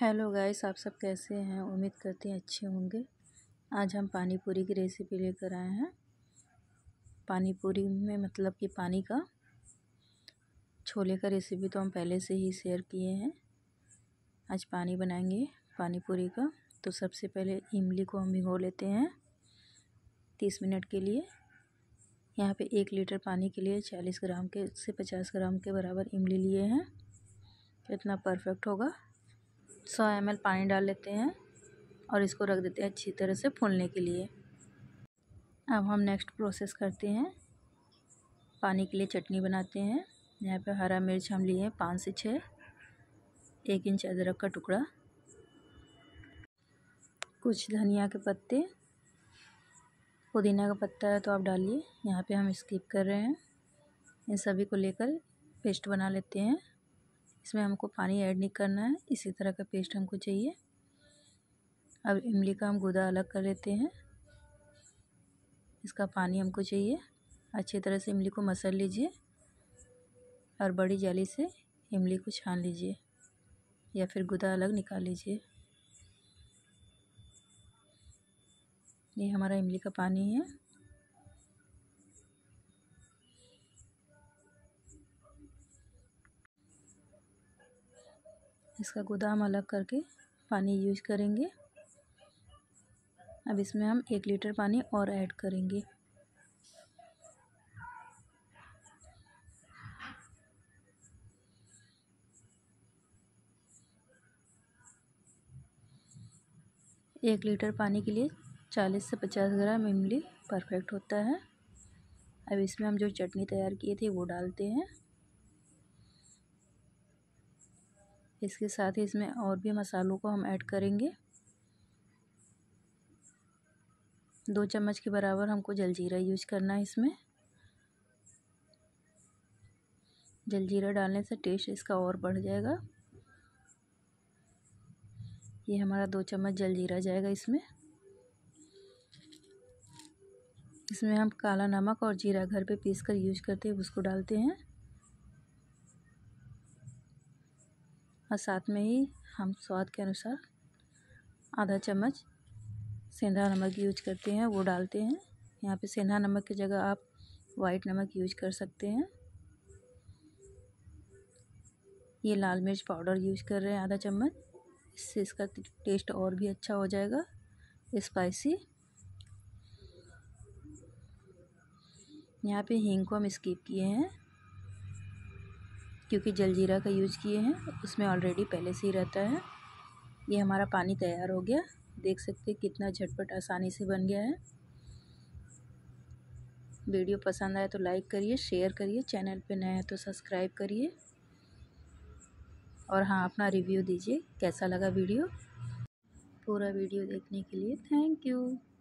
hello guys आप सब कैसे हैं उम्मीद करते हैं अच्छे होंगे आज हम पानी पूरी की रेसिपी लेकर आए हैं पानी पूरी में मतलब कि पानी का छोले का रेसिपी तो हम पहले से ही शेयर किए हैं आज पानी बनाएंगे पानी पूरी का तो सबसे पहले इमली को हम भिगो लेते हैं तीस मिनट के लिए यहाँ पे एक लीटर पानी के लिए चालीस ग्राम के से पचास ग्राम के बराबर इमली लिए हैं इतना परफेक्ट होगा सौ एम पानी डाल लेते हैं और इसको रख देते हैं अच्छी तरह से फूलने के लिए अब हम नेक्स्ट प्रोसेस करते हैं पानी के लिए चटनी बनाते हैं यहाँ पे हरा मिर्च हम लिए हैं पाँच से छः एक इंच अदरक का टुकड़ा कुछ धनिया के पत्ते पुदीना का पत्ता है तो आप डालिए यहाँ पे हम स्किप कर रहे हैं इन सभी को लेकर पेस्ट बना लेते हैं इसमें हमको पानी ऐड नहीं करना है इसी तरह का पेस्ट हमको चाहिए अब इमली का हम गुदा अलग कर लेते हैं इसका पानी हमको चाहिए अच्छी तरह से इमली को मसल लीजिए और बड़ी जाली से इमली को छान लीजिए या फिर गुदा अलग निकाल लीजिए ये हमारा इमली का पानी है इसका गोदाम अलग करके पानी यूज करेंगे अब इसमें हम एक लीटर पानी और ऐड करेंगे एक लीटर पानी के लिए चालीस से पचास ग्राम इमली परफेक्ट होता है अब इसमें हम जो चटनी तैयार किए थे वो डालते हैं इसके साथ ही इसमें और भी मसालों को हम ऐड करेंगे दो चम्मच के बराबर हमको जलजीरा यूज करना है इसमें जलजीरा डालने से टेस्ट इसका और बढ़ जाएगा ये हमारा दो चम्मच जलजीरा जाएगा इसमें इसमें हम काला नमक और जीरा घर पे पीस कर यूज करते हैं उसको डालते हैं और साथ में ही हम स्वाद के अनुसार आधा चम्मच सेंधा नमक यूज करते हैं वो डालते हैं यहाँ पे सेंधा नमक की जगह आप वाइट नमक यूज कर सकते हैं ये लाल मिर्च पाउडर यूज कर रहे हैं आधा चम्मच इससे इसका टेस्ट और भी अच्छा हो जाएगा स्पाइसी यहाँ पे हींग को हम स्किप किए हैं क्योंकि जलजीरा का यूज़ किए हैं उसमें ऑलरेडी पहले से ही रहता है ये हमारा पानी तैयार हो गया देख सकते हैं कितना झटपट आसानी से बन गया है वीडियो पसंद आए तो लाइक करिए शेयर करिए चैनल पे नए हैं तो सब्सक्राइब करिए और हाँ अपना रिव्यू दीजिए कैसा लगा वीडियो पूरा वीडियो देखने के लिए थैंक यू